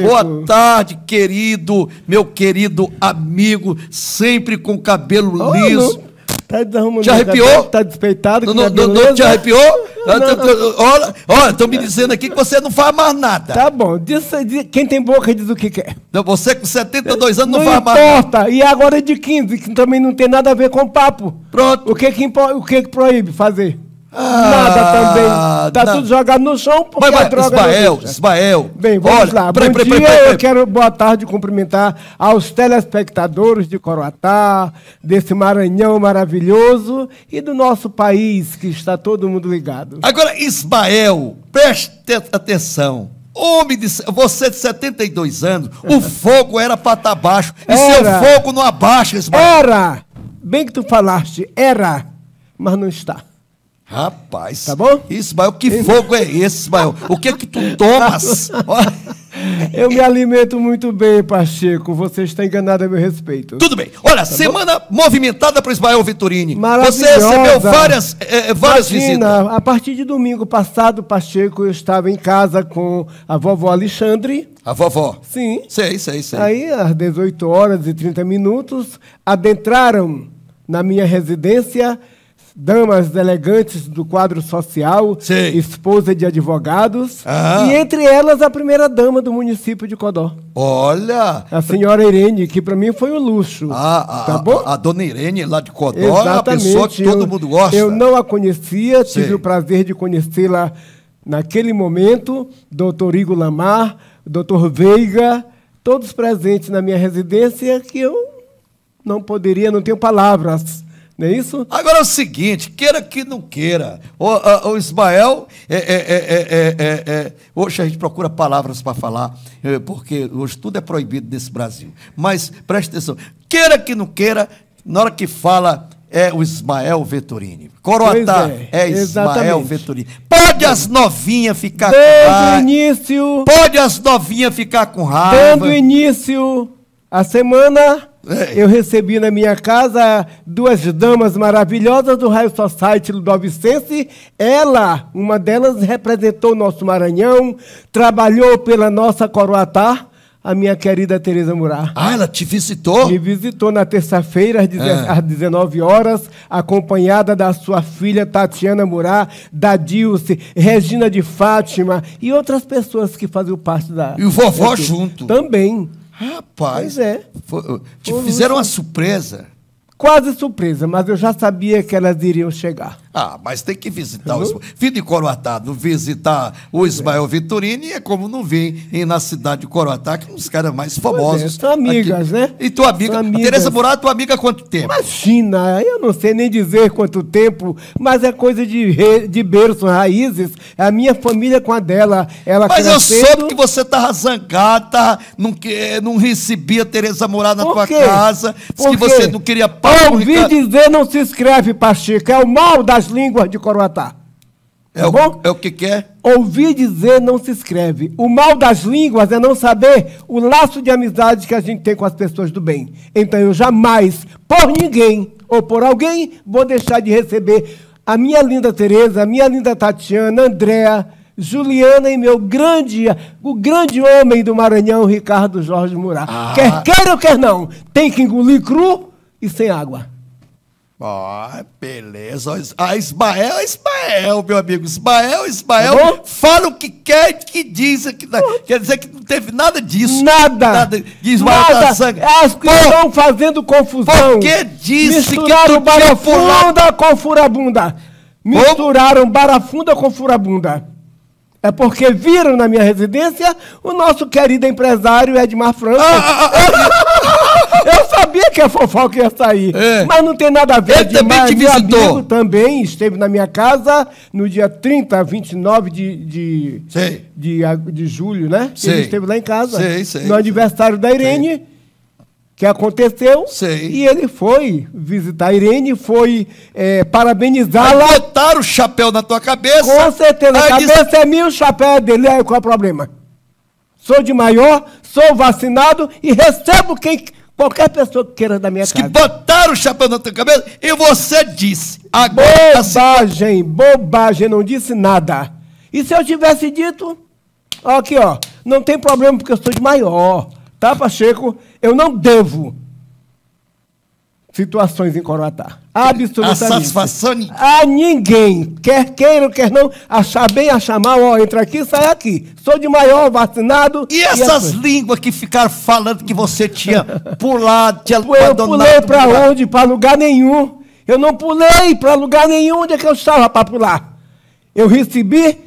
Pacheco. Boa tarde, querido, meu querido amigo, sempre com cabelo oh, liso. Não. Tá, tá te arrepiou? Tá despeitado? Não, não, não, te arrepiou? Olha, olha, estão me dizendo aqui que você não faz mais nada. Tá bom. Diz, diz, quem tem boca diz o que quer. Não, você com 72 anos não, faz importa. mais nada. E agora é de 15, que também não tem nada a ver com papo. Pronto. O que, que, o que, que proíbe fazer? Nada ah, também. Tá tudo jogado no chão porque vai, vai, a droga Ismael, Ismael. Bem, vamos olha, lá. Peraí, Bom dia, eu quero boa tarde cumprimentar aos telespectadores de Coroatá, desse Maranhão maravilhoso e do nosso país que está todo mundo ligado. Agora, Ismael, preste atenção. Homem de. Você de 72 anos, o fogo era para estar tá baixo. E era. seu fogo não abaixa, Ismael. Era! Bem que tu falaste, era, mas não está. Rapaz. Tá bom? Ismael, que fogo é esse, Ismael? O que é que tu tomas? Eu me alimento muito bem, Pacheco. Você está enganado a meu respeito. Tudo bem. Olha, tá semana bom? movimentada para o Ismael Vitorini. Maravilhosa. Você recebeu várias, é, várias Imagina, visitas. A partir de domingo passado, Pacheco, eu estava em casa com a vovó Alexandre. A vovó? Sim. Sei, sei, sei. Aí, às 18 horas e 30 minutos, adentraram na minha residência damas elegantes do quadro social, Sim. esposa de advogados, ah. e entre elas a primeira dama do município de Codó. Olha! A senhora Irene, que para mim foi um luxo. Ah, tá a, bom? A, a, dona Irene lá de Codó Exatamente. é uma pessoa que todo mundo gosta. Eu não a conhecia, tive Sim. o prazer de conhecê-la naquele momento, doutor Igor Lamar, doutor Veiga, todos presentes na minha residência, que eu não poderia, não tenho palavras não é isso? Agora é o seguinte, queira que não queira, o, a, o Ismael, é é é, é, é, é, hoje a gente procura palavras para falar, porque hoje tudo é proibido nesse Brasil. Mas preste atenção, queira que não queira, na hora que fala é o Ismael Venturini. Coroatá é, é, Ismael exatamente. Pode as novinhas ficar Dando com raiva. início. Pode as novinhas ficar com raiva. Dando início, a semana é. Eu recebi na minha casa duas damas maravilhosas do Raio Society Ludovicense. Ela, uma delas, representou o nosso Maranhão, trabalhou pela nossa Coroatá, a minha querida Tereza Murá. Ah, ela te visitou? Me visitou na terça-feira, às, ah. às 19 horas, acompanhada da sua filha Tatiana Murá, da Dilce, Regina de Fátima e outras pessoas que faziam parte da. E o vovó junto. Também. Rapaz! Pois é. Foi, uh, te fizeram uma surpresa? Quase surpresa, mas eu já sabia que elas iriam chegar. Ah, mas tem que visitar uhum. o Fim de Coroatá, visitar o é. Ismael Vitorini é como não vem na cidade de Coroatá, que é um dos caras mais é, famosos. é, amigas, aqui. né? E tua amiga. Amigas. Tereza Burato, tua amiga há quanto tempo? Imagina, eu não sei nem dizer quanto tempo, mas é coisa de, re... de berço, raízes. É a minha família com a dela. Ela mas crescendo... eu soube que você estava zangada, não, que... não recebia Tereza Murata na tua casa, Por que você não queria pau. Ouvi Ricardo... dizer, não se inscreve, Pacheco, é o mal da as línguas de Coroatá. É tá o, bom? é o que quer? Ouvir dizer não se escreve. O mal das línguas é não saber o laço de amizade que a gente tem com as pessoas do bem. Então eu jamais, por ninguém ou por alguém, vou deixar de receber a minha linda Tereza, a minha linda Tatiana, Andréa, Juliana e meu grande, o grande homem do Maranhão, Ricardo Jorge Murat. Ah. Quer queira ou quer não, tem que engolir cru e sem água oh, beleza. A ah, Ismael, Ismael, meu amigo. Ismael, Ismael. Tá fala o que quer que diz aqui. Quer dizer que não teve nada disso. Nada. Nada Ismael tá nada. sangue. É as que Por... estão fazendo confusão. que disse Misturaram que tu barafunda tinha... com furabunda. Misturaram Por... barafunda com furabunda. É porque viram na minha residência o nosso querido empresário Edmar França. Ah, ah, ah, ah, ah sabia que a fofoca ia sair. É. Mas não tem nada a ver. Ele demais. também te visitou. Amigo também esteve na minha casa no dia 30 29 de, de, de, de julho, né? Sei. Ele esteve lá em casa. Sei, sei, no aniversário da Irene. Sei que aconteceu. Sei. E ele foi visitar a Irene, foi é, parabenizá-la. Botaram o chapéu na tua cabeça. Com certeza, a cabeça diz... é minha, o chapéu é dele. Aí qual é o problema? Sou de maior, sou vacinado e recebo quem Qualquer pessoa que queira da minha casa. que botaram o chapéu na tua cabeça e você disse. Agora tá bobagem, bobagem, não disse nada. E se eu tivesse dito, aqui ó, não tem problema porque eu sou de maior, tá, Pacheco? Eu não devo situações em Coroatá. Absolutamente. A satisfação... A ninguém, quer queira, quer não, achar bem, achar mal, ó, entra aqui, sai aqui. Sou de maior, vacinado. E, e essas assim. línguas que ficaram falando que você tinha pulado, tinha Eu pulei para onde? Para lugar nenhum. Eu não pulei para lugar nenhum. Onde é que eu estava para pular? Eu recebi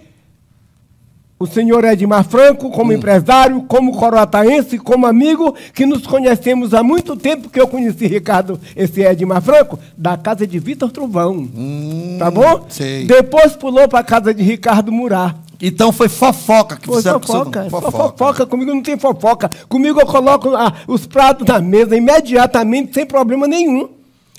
o senhor Edmar Franco, como hum. empresário, como coroataense, como amigo, que nos conhecemos há muito tempo, que eu conheci Ricardo, esse Edmar Franco, da casa de Vitor Trovão. Hum, tá bom? Sim. Depois pulou para a casa de Ricardo Murá. Então foi fofoca que você fofoca, você... fofoca. fofoca. Comigo não tem fofoca. Comigo eu coloco ah, os pratos na mesa imediatamente, sem problema nenhum.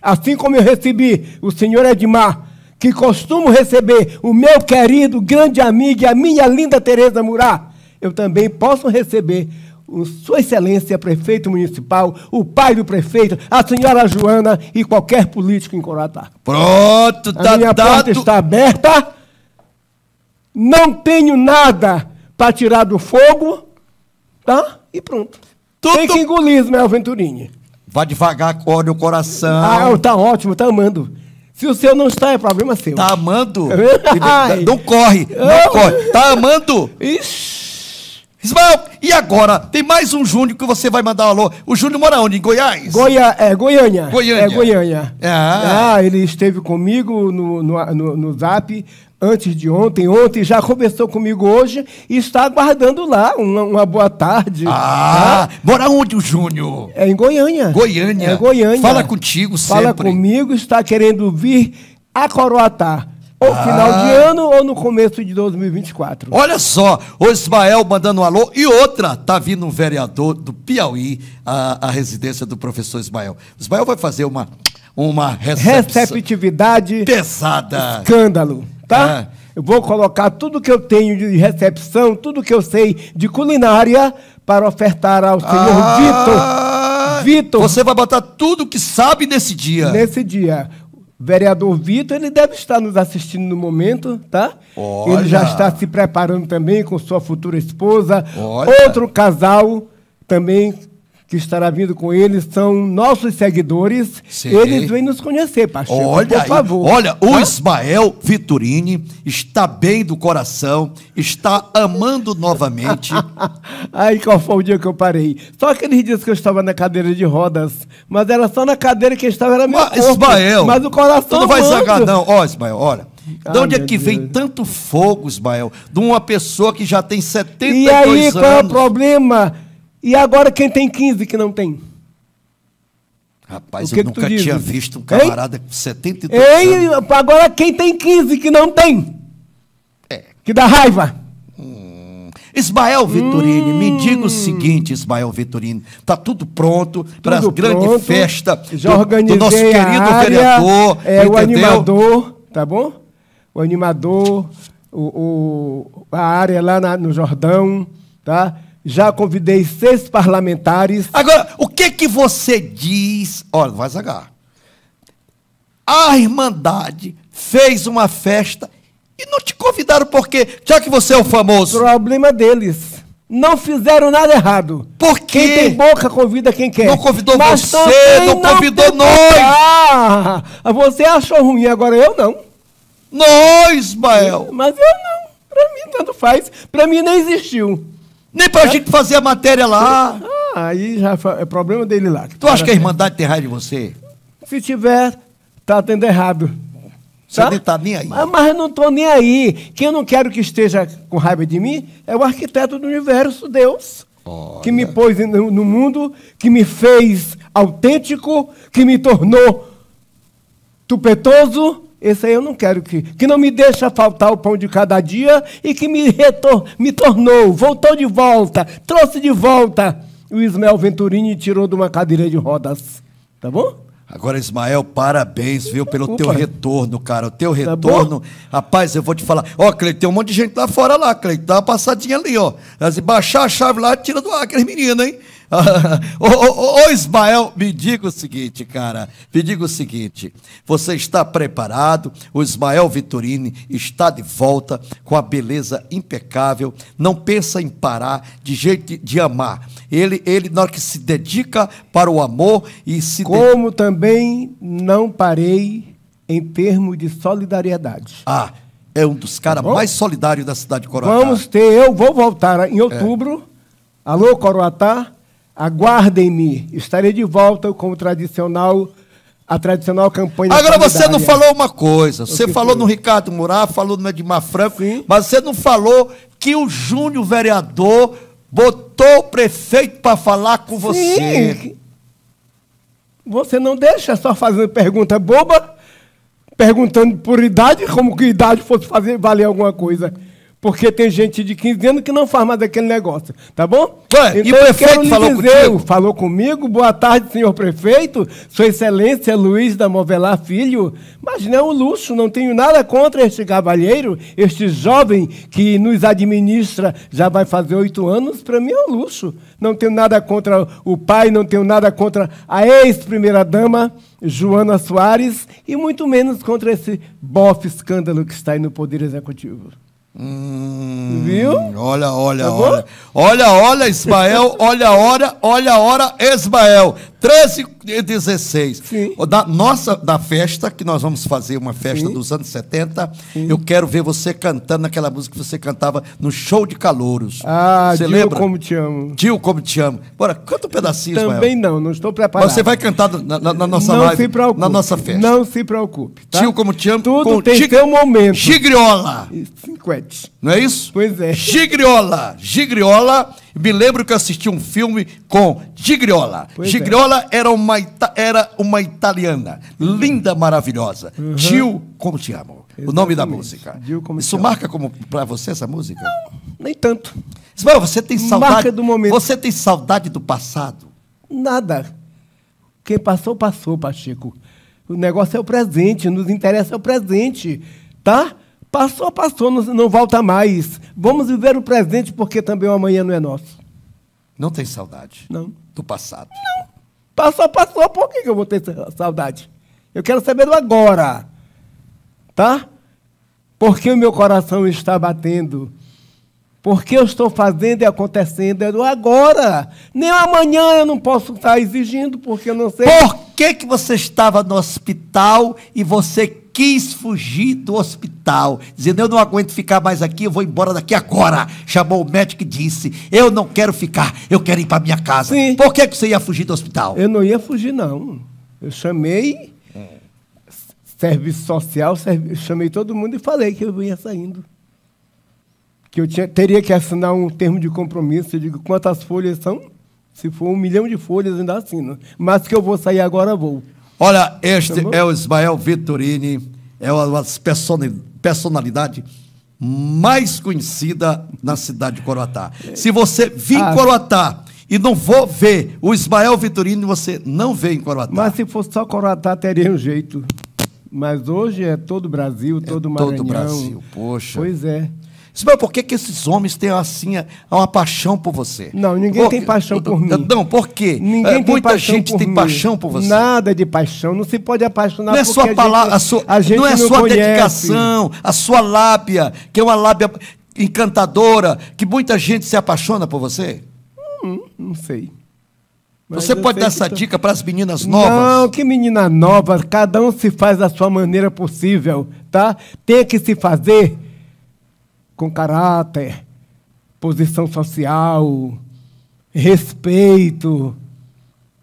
Assim como eu recebi o senhor Edmar que costumo receber o meu querido grande amigo e a minha linda Tereza Murá, eu também posso receber o Sua Excelência Prefeito Municipal, o pai do prefeito, a senhora Joana e qualquer político em Coratá. Pronto, tá a minha tá dado. porta está aberta. Não tenho nada para tirar do fogo, tá? E pronto. Tudo... Tem que engolir, meu Venturini. Vá devagar, olha o coração. Ah, tá ótimo, tá amando. Se o seu não está, é problema seu. Tá amando? É Ai. Não corre, não corre. Tá amando? Ixi. Ismael, e agora? Tem mais um Júnior que você vai mandar um alô. O Júnior mora onde? Em Goiás? é, Goiânia. Goiânia. É, Goiânia. Ah. ah ele esteve comigo no, no, no, no Zap antes de ontem, ontem já conversou comigo hoje e está aguardando lá uma, uma boa tarde. Ah, tá? mora onde o Júnior? É em Goiânia. Goiânia. É Goiânia. Fala contigo sempre. Fala comigo, está querendo vir a Coroatá. Ou ah. final de ah. ano ou no começo de 2024. Olha só, o Ismael mandando um alô. E outra, tá vindo um vereador do Piauí à, residência do professor Ismael. O Ismael vai fazer uma, uma receptividade pesada. Escândalo, tá? É. Eu vou colocar tudo que eu tenho de recepção, tudo que eu sei de culinária para ofertar ao senhor ah. Vitor. Vitor. Você vai botar tudo que sabe nesse dia. Nesse dia vereador Vitor, ele deve estar nos assistindo no momento, tá? Olha. Ele já está se preparando também com sua futura esposa. Olha. Outro casal também que estará vindo com eles são nossos seguidores. Eles vêm nos conhecer, pastor. Olha, por favor. Olha, o Ismael Vitorini está bem do coração, está amando novamente. aí qual foi o dia que eu parei? Só que ele disse que eu estava na cadeira de rodas, mas era só na cadeira que estava era meu mas, corpo, Ismael, mas o coração não vai zangar não. Ó, Ismael, olha. de onde é que Deus. vem tanto fogo, Ismael? De uma pessoa que já tem 72 anos. E aí, anos. qual é o problema? E agora quem tem 15 que não tem? Rapaz, que eu que nunca tinha visto um camarada Ei? com 72 Ei, anos. Agora quem tem 15 que não tem? É. Que dá raiva. Hum. Ismael Vitorini, hum. me diga o seguinte, Ismael Vitorini, está tudo pronto para a grande festa Já do, do nosso querido área, vereador. É, entendeu? o animador, tá bom? O animador, o, o a área lá na, no Jordão, tá? Já convidei seis parlamentares. Agora, o que que você diz? Olha, vai zagar. A Irmandade fez uma festa e não te convidaram porque, já que você é o famoso. Problema deles. Não fizeram nada errado. Por quê? Quem tem boca convida quem quer. Não convidou Mas você, não convidou não nós. Ah, você achou ruim, agora eu não. Nós, Mael. Mas eu não. Para mim, tanto faz. Para mim, nem existiu. Nem pra é? gente fazer a matéria lá. Ah, aí já é problema dele lá. Tu acha que a Irmandade tem raiva de você? Se tiver, tá tendo errado. Você tá? nem tá nem aí. Mas, ah, mas, eu não tô nem aí. Quem eu não quero que esteja com raiva de mim é o arquiteto do universo, Deus. Olha. Que me pôs no, no mundo, que me fez autêntico, que me tornou tupetoso, esse aí eu não quero que. Que não me deixa faltar o pão de cada dia e que me, retor, me tornou, voltou de volta, trouxe de volta o Ismael Venturini tirou de uma cadeira de rodas. Tá bom? Agora, Ismael, parabéns, viu, pelo teu retorno, cara. O teu tá retorno. Tá rapaz, eu vou te falar. Ó, Cleiton, tem um monte de gente lá fora lá, Cleiton. Dá uma passadinha ali, ó. baixar a chave lá, tira do ar aqueles meninos, hein? ô, Ismael, me diga o seguinte, cara. Me diga o seguinte: você está preparado? O Ismael Vitorini está de volta com a beleza impecável. Não pensa em parar de jeito de amar. Ele, ele na hora que se dedica para o amor e se. Como de... também não parei em termos de solidariedade. Ah, é um dos caras tá mais solidários da cidade de Coroatá. Vamos ter, eu vou voltar em é. outubro. É. Alô, Coroatá, Aguardem-me, estarei de volta com o tradicional a tradicional campanha. Agora você não falou uma coisa. você falou foi? no Ricardo Murá, falou no Edmar Franco, Sim. mas você não falou que o Júnior vereador botou o prefeito para falar com Sim. você. Você não deixa só fazendo pergunta boba, perguntando por idade, como que idade fosse fazer valer alguma coisa. Porque tem gente de 15 anos que não faz mais aquele negócio, tá bom? Ué, então, e o prefeito falou dizer, contigo? Falou comigo, boa tarde, senhor prefeito, sua excelência Luiz da Movelar Filho, mas não é um luxo, não tenho nada contra este cavalheiro, este jovem que nos administra já vai fazer oito anos, para mim é um luxo. Não tenho nada contra o pai, não tenho nada contra a ex-primeira-dama, Joana Soares, e muito menos contra esse bofe escândalo que está aí no Poder Executivo. Hum, Viu? Olha, olha, tá olha. Olha, olha, Ismael. olha olha, hora, olha Ismael. 13 16. Sim. Da nossa, da festa, que nós vamos fazer uma festa Sim. dos anos 70, Sim. eu quero ver você cantando aquela música que você cantava no show de calouros. Ah, você Dio lembra? Como Te Amo. Tio Como Te Amo. Bora, canta um pedacinho, Também Ismael. não, não estou preparado. Mas você vai cantar na, na, na nossa não live, se preocupe, na nossa festa. Não se preocupe. Tá? Tio Como Te Amo. Tudo tem gig... seu momento. Gigriola. Cinquete. Não é isso? Pois é. Gigriola. Gigriola me lembro que assisti um filme com Gigliola. Pois é. era, uma era uma italiana, linda, maravilhosa. Uhum. como te amo. Exatamente. O nome da música. Gil, como Isso marca como para você essa música? Não, nem tanto. Mas você tem saudade. Marca do momento. Você tem saudade do passado? Nada. Quem passou, passou, Pacheco. O negócio é o presente, nos interessa é o presente, tá? Passou, passou, não, não volta mais. Vamos viver o presente porque também o amanhã não é nosso. Não tem saudade? Não. Do passado? Não. Passou, passou, por que eu vou ter saudade? Eu quero saber do agora. Tá? Porque o meu coração está batendo. Porque eu estou fazendo e acontecendo é do agora. Nem amanhã eu não posso estar exigindo, porque eu não sei. Por que, que você estava no hospital e você quis fugir do hospital, dizendo: Eu não aguento ficar mais aqui, eu vou embora daqui agora. Chamou o médico e disse: Eu não quero ficar, eu quero ir para minha casa. Sim. Por que, que você ia fugir do hospital? Eu não ia fugir, não. Eu chamei é. serviço social, servi chamei todo mundo e falei que eu ia saindo. Que eu tinha, teria que assinar um termo de compromisso. Eu digo: quantas folhas são? Se for um milhão de folhas, ainda assino. Mas que eu vou sair agora, vou. Olha, este tá é o Ismael Vitorini, é uma personalidade mais conhecida na cidade de Coroatá. Se você vir ah, Coroatá e não for ver o Ismael Vitorini, você não vê em Coroatá. Mas se fosse só Coroatá, teria um jeito. Mas hoje é todo o Brasil, é todo o Maranhão. Todo o Brasil, poxa. Pois é. Sabe mas por que, que esses homens têm assim é, uma paixão por você? Não, ninguém por... tem paixão por então, mim. Não, por quê? Ninguém é, tem muita gente tem mim. paixão por você. Nada de paixão, não se pode apaixonar não é sua palavra, a, sua, a gente não é sua conhece. dedicação, a sua lábia, que é uma lábia encantadora, que muita gente se apaixona por você? Hum, não sei. Mas Você pode dar essa tô... Tá- dica para as meninas novas? Não, que menina nova, cada um se faz da sua maneira possível, tá? Tem que se fazer com caráter, posição social, respeito,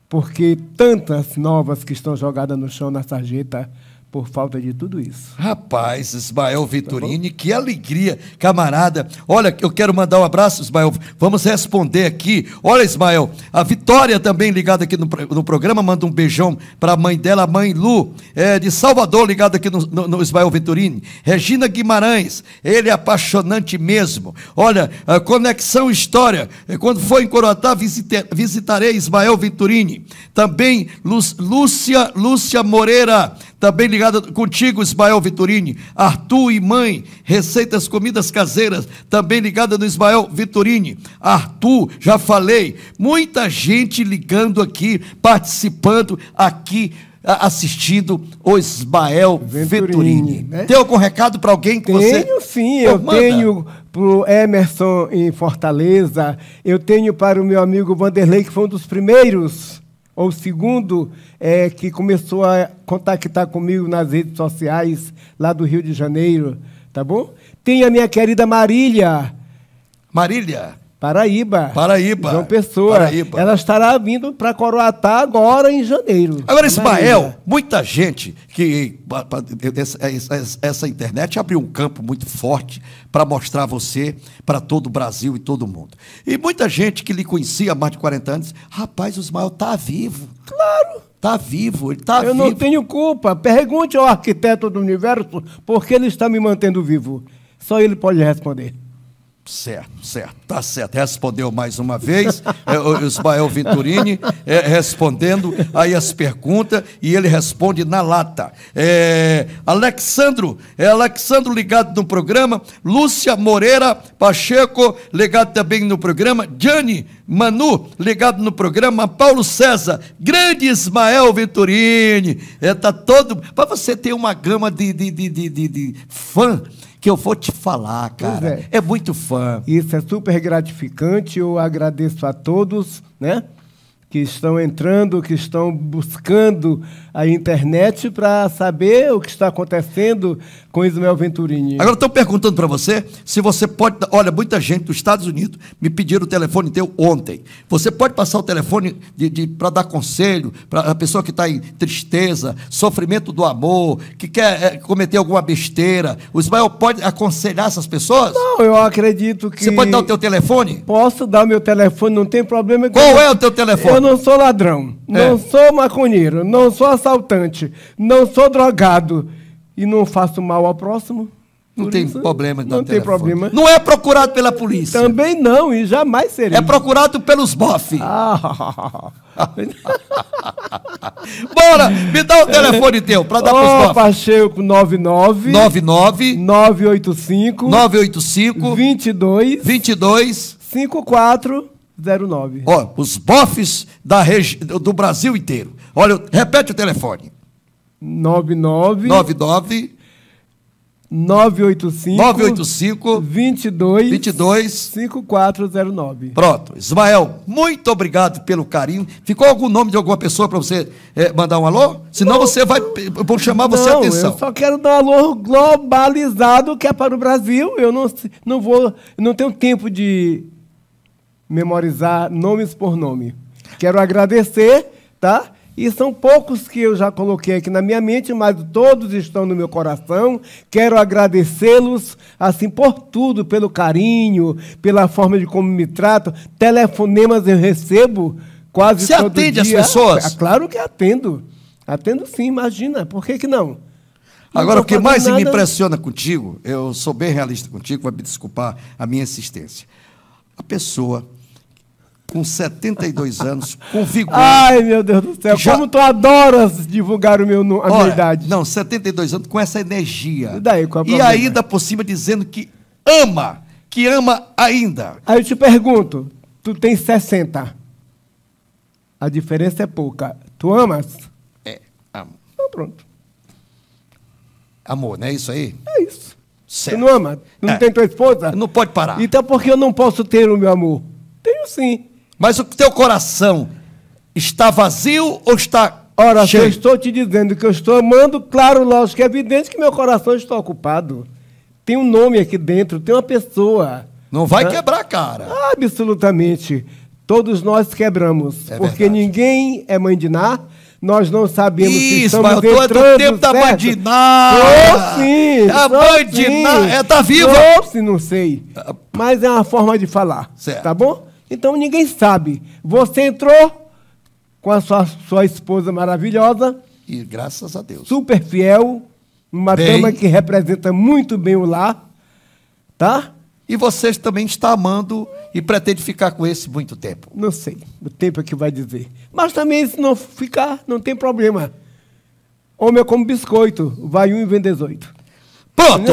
porque tantas novas que estão jogadas no chão na sarjeta por falta de tudo isso. Rapaz, Ismael Vitorini, tá que alegria, camarada. Olha, eu quero mandar um abraço, Ismael. Vamos responder aqui. Olha, Ismael, a Vitória também ligada aqui no, no programa, manda um beijão para a mãe dela, a mãe Lu, é, de Salvador, ligada aqui no, no, no, Ismael Vitorini. Regina Guimarães, ele é apaixonante mesmo. Olha, Conexão História, é, quando for em Coroatá, visite, visitarei Ismael Vitorini. Também Lúcia, Lúcia Moreira, também ligada contigo, Ismael Vitorini, Arthur e mãe, receitas comidas caseiras, também ligada no Ismael Vitorini, Arthur, já falei, muita gente ligando aqui, participando aqui, assistindo o Ismael Vitorini. Né? Tem algum recado para alguém que tenho, você... Tenho sim, eu manda. tenho para o Emerson em Fortaleza, eu tenho para o meu amigo Vanderlei, que foi um dos primeiros ou o segundo é, que começou a contactar comigo nas redes sociais lá do Rio de Janeiro, tá bom? Tem a minha querida Marília. Marília. Paraíba. Paraíba. João Pessoa. Paraíba. Ela estará vindo para Coroatá agora em janeiro. Agora, Ismael, muita gente que. Essa, essa, essa internet abriu um campo muito forte para mostrar você para todo o Brasil e todo mundo. E muita gente que lhe conhecia há mais de 40 anos, rapaz, o Ismael está vivo. Claro. Está vivo, ele está vivo. Eu não tenho culpa. Pergunte ao arquiteto do universo por que ele está me mantendo vivo. Só ele pode responder. Certo, certo, tá certo. Respondeu mais uma vez, é, o Ismael Venturini é, respondendo aí as perguntas e ele responde na lata. É, Alexandro, é Alexandro ligado no programa, Lúcia Moreira Pacheco ligado também no programa, Jane Manu ligado no programa, Paulo César, grande Ismael Venturini, é, tá todo. Para você ter uma gama de, de, de, de, de, de fã que eu vou te falar, cara. É. é. muito fã. Isso é super gratificante. Eu agradeço a todos, né? que estão entrando, que estão buscando a internet para saber o que está acontecendo com Ismael Venturini. Agora estão perguntando para você se você pode. Olha, muita gente dos Estados Unidos me pediram o telefone teu ontem. Você pode passar o telefone de, de para dar conselho para a pessoa que está em tristeza, sofrimento do amor, que quer é, cometer alguma besteira. O Ismael pode aconselhar essas pessoas? Não, eu acredito que. Você pode dar o teu telefone? Posso dar o meu telefone, não tem problema. Qual eu... é o teu telefone? Eu não sou ladrão, é. não sou maconheiro, não sou assaltante, não sou drogado e não faço mal ao próximo. Não tem isso, problema. Não tem telefone. problema. Não é procurado pela polícia. Também não, e jamais seria. É procurado pelos bof. Ah. Bora, me dá o um telefone teu para dar oh, pros bofe. Pacheco 99 99 985 985 22 22 54 09. Ó, os bofs da regi... do Brasil inteiro. Olha, repete o telefone. 99 99 985 985 22 22 5409. Pronto. Ismael, muito obrigado pelo carinho. Ficou algum nome de alguma pessoa para você é, mandar um alô? Senão não, você vai vou eh, chamar não, a atenção. Eu só quero dar um alô globalizado que é para o Brasil. Eu não, não vou, não tenho tempo de memorizar nomes por nome. Quero agradecer, tá? E são poucos que eu já coloquei aqui na minha mente, mas todos estão no meu coração. Quero agradecê-los, assim, por tudo, pelo carinho, pela forma de como me tratam. Telefonemas eu recebo quase Você todo atende as pessoas? É, claro que atendo. Atendo sim, imagina. Por que, que não? não Agora, o que mais nada... me impressiona contigo, eu sou bem realista contigo, vai me desculpar a minha insistência. A pessoa com 72 anos, com vigor. Ai, meu Deus do céu, já... como tu adoras divulgar o meu, a minha idade. Não, 72 anos, com essa energia. E, daí, qual é e ainda por cima dizendo que ama, que ama ainda. Aí eu te pergunto, tu tem 60. A diferença é pouca. Tu amas? É, amo. Então pronto. Amor, não é isso aí? É isso. Certo. Tu não ama? Não é. tem tua esposa? Não pode parar. Então por que eu não posso ter o meu amor? Tenho sim. Mas o teu coração está vazio ou está Ora, se eu estou te dizendo que eu estou amando, claro, lógico, é evidente que meu coração está ocupado. Tem um nome aqui dentro, tem uma pessoa. Não vai quebrar a cara. Ah, absolutamente. Todos nós quebramos. É porque verdade. ninguém é mãe de Ná. Nós não sabemos Isso, se estamos mas eu tô, entrando, é tempo certo? da mãe de Ná. Tô sim. A mãe de Ná está é, viva. sim, não sei. Ah, mas é uma forma de falar. Certo. Tá bom? Então ninguém sabe. Você entrou com a sua, sua esposa maravilhosa. E graças a Deus. Super fiel, uma bem, dama que representa muito bem o lar, tá? E vocês também está amando e pretende ficar com esse muito tempo? Não sei, o tempo é que vai dizer. Mas também se não ficar, não tem problema. Homem é como biscoito, vai um e vem 18. Pronto!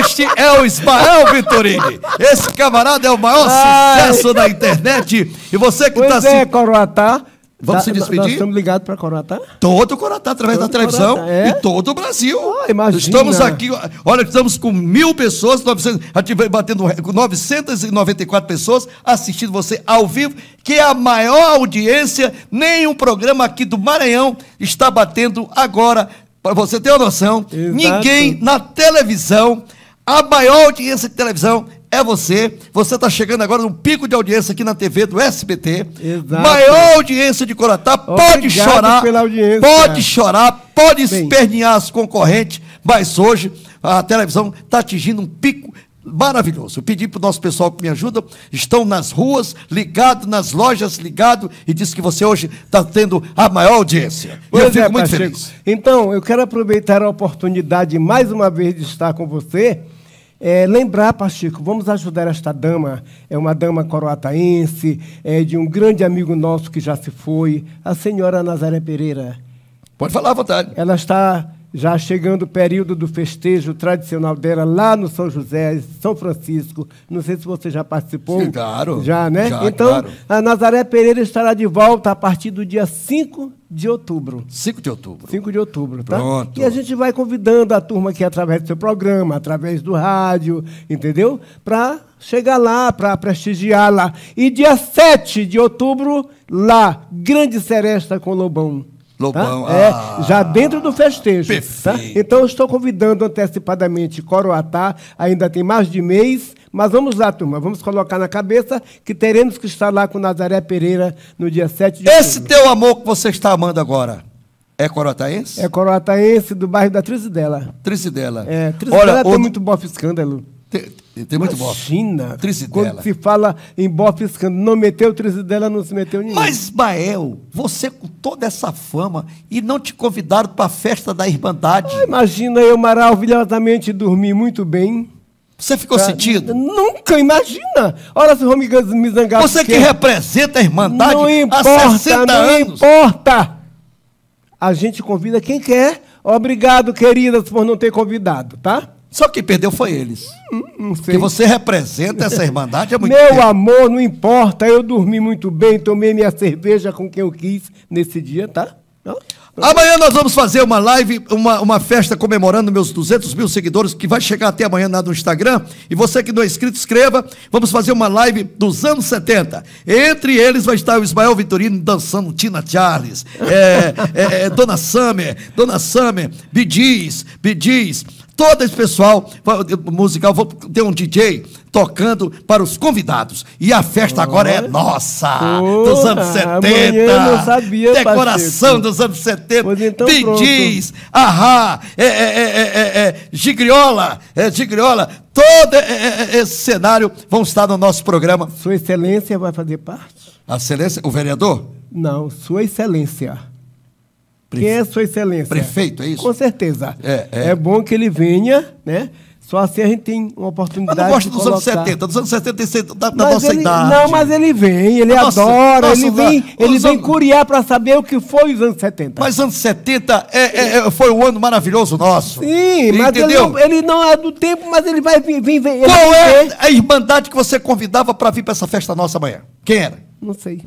Este é o Ismael Vitorini. Esse camarada é o maior Ai. sucesso da internet. E você que está é, se. Coroatá. Vamos tá, se despedir? Nós estamos ligados para Coroatá? Todo Coroatá, através todo da televisão é? e todo o Brasil. Ah, imagina. Estamos aqui, olha, estamos com mil pessoas, 900, batendo 994 pessoas assistindo você ao vivo, que é a maior audiência, nenhum programa aqui do Maranhão está batendo agora para você ter uma noção, Exato. ninguém na televisão, a maior audiência de televisão é você. Você está chegando agora no pico de audiência aqui na TV do SBT. Exato. Maior audiência de Coratá. Pode chorar, pode chorar, pode espernear as concorrentes, mas hoje a televisão está atingindo um pico maravilhoso. Eu pedi para o nosso pessoal que me ajuda, estão nas ruas, ligado, nas lojas, ligado, e disse que você hoje está tendo a maior audiência. Pois eu fico é, muito feliz. Então, eu quero aproveitar a oportunidade mais uma vez de estar com você. É, lembrar, Pachico, vamos ajudar esta dama, é uma dama coroataense, é de um grande amigo nosso que já se foi, a senhora Nazaré Pereira. Pode falar à vontade. Ela está já chegando o período do festejo tradicional dela lá no São José, São Francisco. Não sei se você já participou. Sim, claro. Já, né? Já, então, claro. a Nazaré Pereira estará de volta a partir do dia 5 de outubro. 5 de outubro. 5 de outubro, tá? Pronto. E a gente vai convidando a turma aqui através do seu programa, através do rádio, entendeu? Para chegar lá, para prestigiar lá. E dia 7 de outubro, lá, Grande Seresta com Lobão. Lobão. Tá? é, ah. já dentro do festejo. Tá? Perfeito. Tá? Então, estou convidando antecipadamente Coroatá, ainda tem mais de mês. Mas vamos lá, turma, vamos colocar na cabeça que teremos que estar lá com Nazaré Pereira no dia 7 de Esse outubro. teu amor que você está amando agora. É coroataense? É coroataense do bairro da Trizidela. Trizidela. É, Trizidela Olha, tem o... muito bom escândalo. Te... Tem muito Imagina, bofe. Quando se fala em bofe escândalo, não meteu Trisidela, não se meteu ninguém. Mas, Bael, você com toda essa fama e não te convidaram para a festa da Irmandade. Ah, imagina, eu maravilhosamente dormir muito bem. Você ficou pra... sentido? Nunca, imagina! Olha se o me zangar. Você que é. representa a Irmandade não importa, há 60 não anos. Não importa! A gente convida quem quer. Obrigado, queridas, por não ter convidado, tá? Só que perdeu foi eles. Não, hum, não sei. Que você representa essa irmandade é muito Meu tempo. amor, não importa. Eu dormi muito bem, tomei minha cerveja com quem eu quis nesse dia, tá? Não? Amanhã nós vamos fazer uma live, uma, uma festa comemorando meus 200 mil seguidores, que vai chegar até amanhã lá no Instagram. E você que não é inscrito, escreva. Vamos fazer uma live dos anos 70. Entre eles vai estar o Ismael Vitorino dançando Tina Charles, é, é, é, Dona Summer, Dona Summer, Bidiz, Bidiz. Todo esse pessoal musical, vou ter um DJ tocando para os convidados. E a festa oh. agora é nossa, dos anos 70. Sabia, decoração Pacheco. dos anos 70. Pois então, Ahá, é, é, é, é, Gigriola, é, Gigriola. Todo esse cenário vão estar no nosso programa. Sua Excelência vai fazer parte? A Excelência, o vereador? Não, Sua Excelência. Prefe... Quem é Sua Excelência? Prefeito, é isso? Com certeza. É, é. é bom que ele venha, né? Só assim a gente tem uma oportunidade. Mas não gosta dos anos 70, dos anos 70 da, da nossa ele, idade. Não, mas ele vem, ele nossa, adora, nossa, ele vem, ele vem curiar para saber o que foi os anos 70. Mas anos 70 é, é, é, foi um ano maravilhoso nosso. Sim, entendeu? mas ele não, ele não, é do tempo, mas ele vai vir. vir Qual é a irmandade que você convidava para vir para essa festa nossa amanhã? Quem era? Não sei.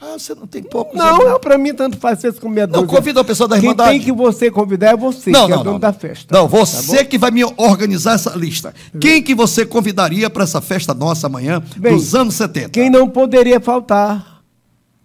Ah, você não tem pouco. Não, não é para mim tanto faz isso com meia dúzia. Não, convida a pessoa da Irmandade. Quem tem que você convidar é você, não, que é não, é dono não, da festa. Não, tá você tá que vai me organizar essa lista. Hum. Quem que você convidaria para essa festa nossa amanhã, Bem, dos anos 70? Quem não poderia faltar?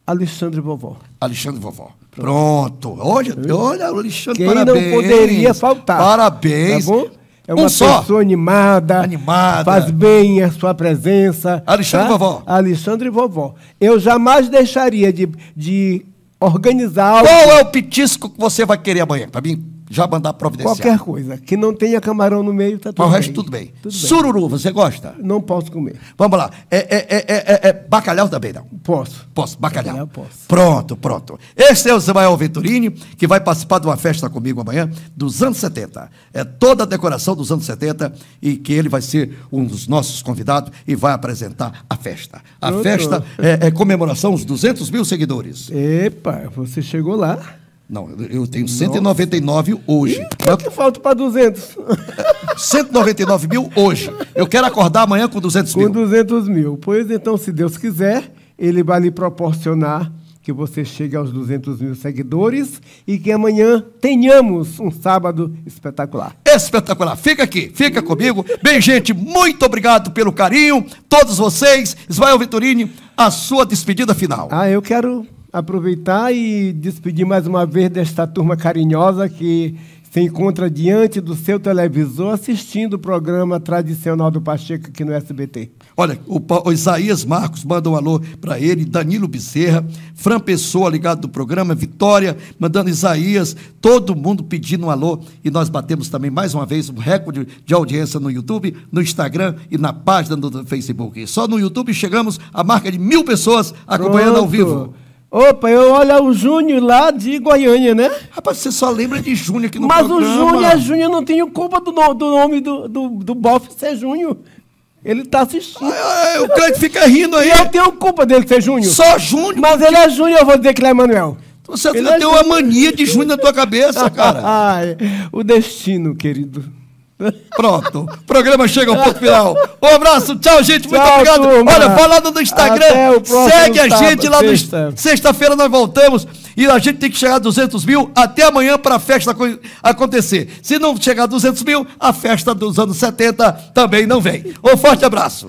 Alexandre Vovó. Alexandre Vovó. Pronto. Pronto. Olha, hum. olha, Alexandre, Quem parabéns. não poderia faltar. Tá parabéns. Tá bom? É uma um pessoa animada, animada. Faz bem a sua presença. Alexandre tá? Vovó. Alexandre e Vovó. Eu jamais deixaria de, de organizar. Qual é o petisco que você vai querer amanhã, mim, já mandar providenciar. Qualquer coisa. Que não tenha camarão no meio, está tudo Mas bem. o resto, tudo bem. Tudo Sururu, bem. você gosta? Não posso comer. Vamos lá. É é, é, é, é, é bacalhau também, não? Posso. Posso, bacalhau. bacalhau posso. Pronto, pronto. Este é o Ismael Venturini, que vai participar de uma festa comigo amanhã, dos anos 70. É toda a decoração dos anos 70 e que ele vai ser um dos nossos convidados e vai apresentar a festa. A pronto. festa é, é comemoração aos 200 mil seguidores. Epa, você chegou lá. Não, eu tenho 199 Nossa. hoje. E quanto falta para 200? 199 mil hoje. Eu quero acordar amanhã com 200 com mil. Com 200 mil. Pois então, se Deus quiser, Ele vai lhe proporcionar que você chegue aos 200 mil seguidores e que amanhã tenhamos um sábado espetacular. Espetacular. Fica aqui, fica comigo. Bem, gente, muito obrigado pelo carinho. Todos vocês. Ismael Vitorini, a sua despedida final. Ah, eu quero aproveitar e despedir mais uma vez desta turma carinhosa que se encontra diante do seu televisor assistindo o programa tradicional do Pacheco aqui no SBT. Olha, o, o Isaías Marcos manda um alô para ele, Danilo Bezerra, Fran Pessoa ligado do programa, Vitória mandando Isaías, todo mundo pedindo um alô e nós batemos também mais uma vez um recorde de audiência no YouTube, no Instagram e na página do Facebook. só no YouTube chegamos à marca de mil pessoas acompanhando Pronto. ao vivo. Opa, eu olho o Júnior lá de Goiânia, né? Rapaz, você só lembra de Júnior aqui no Mas programa. Mas o Júnior é Júnior, não tenho culpa do, no, do nome do, do, do bofe ser Júnior. Ele tá assistindo. Ai, ai, o Cleide fica rindo aí. E eu tenho culpa dele ser Júnior. Só Júnior? Mas ele é Júnior, eu vou dizer que ele é Manuel. Você ele é tem uma mania de Júnior na tua cabeça, cara. ai, o destino, querido. Pronto. O programa chega ao ponto final. Um abraço, tchau, gente. Muito tchau, obrigado. Turma. Olha, falando do Instagram, segue a gente lá no. Sexta-feira nós voltamos e a gente tem que chegar a 200 mil até amanhã para a festa acontecer. Se não chegar a 200 mil, a festa dos anos 70 também não vem. Um forte abraço.